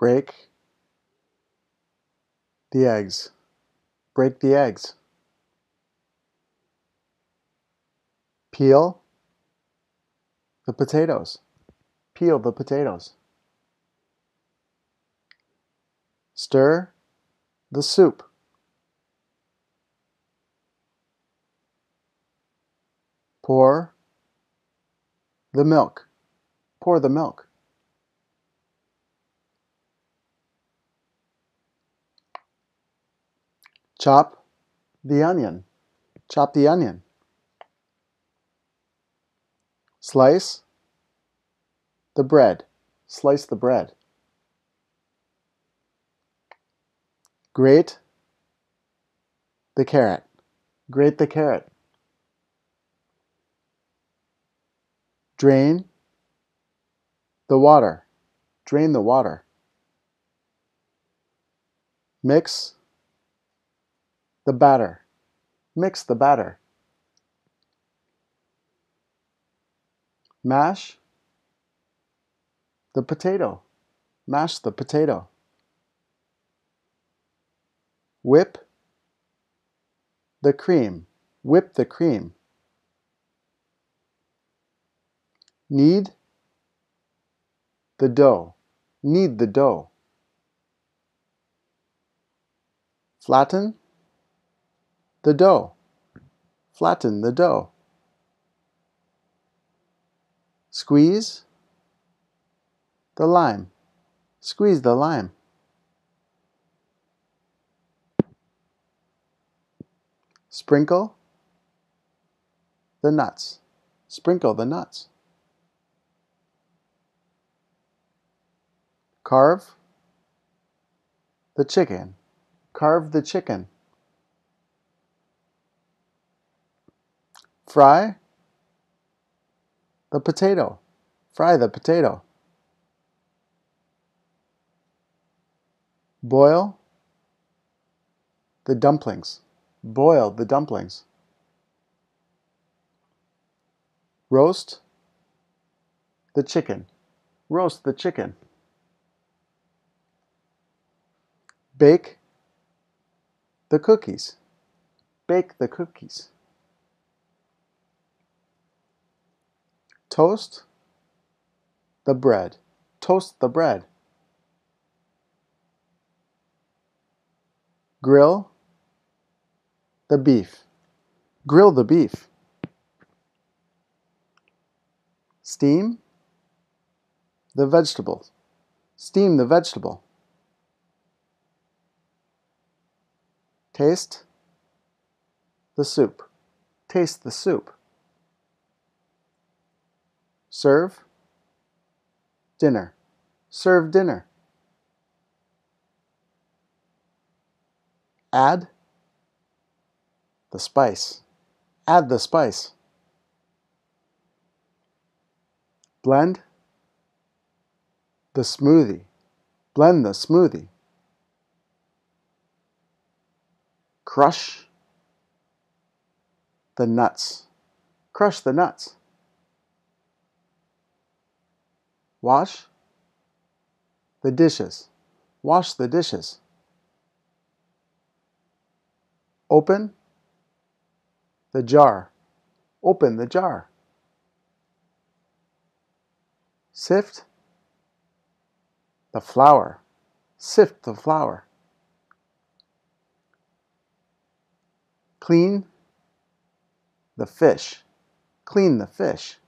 break the eggs. Break the eggs. Peel the potatoes. Peel the potatoes. Stir the soup. Pour the milk. Pour the milk. Chop the onion. Chop the onion. Slice the bread. Slice the bread. Grate the carrot. Grate the carrot. Drain the water. Drain the water. Mix the batter. Mix the batter. Mash the potato. Mash the potato. Whip the cream. Whip the cream. Knead the dough. Knead the dough. Flatten the dough. Flatten the dough. Squeeze the lime. Squeeze the lime. Sprinkle the nuts. Sprinkle the nuts. Carve the chicken. Carve the chicken. Fry the potato. Fry the potato. Boil the dumplings. Boil the dumplings. Roast the chicken. Roast the chicken. Bake the cookies. Bake the cookies. Toast the bread. Toast the bread. Grill the beef. Grill the beef. Steam the vegetables. Steam the vegetable. Taste the soup. Taste the soup. Serve dinner. Serve dinner. Add the spice. Add the spice. Blend the smoothie. Blend the smoothie. Crush the nuts. Crush the nuts. Wash the dishes. Wash the dishes. Open the jar. Open the jar. Sift the flour. Sift the flour. Clean the fish. Clean the fish.